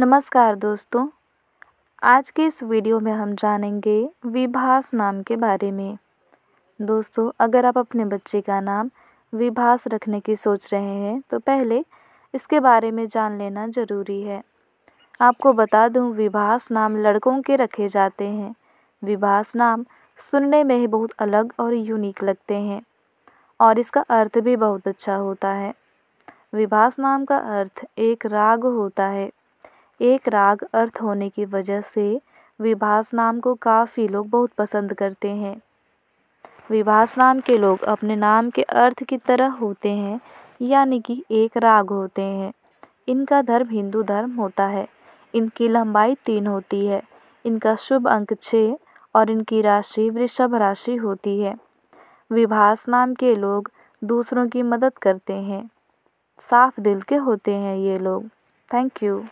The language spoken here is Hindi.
नमस्कार दोस्तों आज के इस वीडियो में हम जानेंगे विभास नाम के बारे में दोस्तों अगर आप अपने बच्चे का नाम विभास रखने की सोच रहे हैं तो पहले इसके बारे में जान लेना ज़रूरी है आपको बता दूं विभास नाम लड़कों के रखे जाते हैं विभास नाम सुनने में ही बहुत अलग और यूनिक लगते हैं और इसका अर्थ भी बहुत अच्छा होता है विभास नाम का अर्थ एक राग होता है एक राग अर्थ होने की वजह से विभास नाम को काफ़ी लोग बहुत पसंद करते हैं विभास नाम के लोग अपने नाम के अर्थ की तरह होते हैं यानी कि एक राग होते हैं इनका धर्म हिंदू धर्म होता है इनकी लंबाई तीन होती है इनका शुभ अंक छः और इनकी राशि वृषभ राशि होती है विभास नाम के लोग दूसरों की मदद करते हैं साफ दिल के होते हैं ये लोग थैंक यू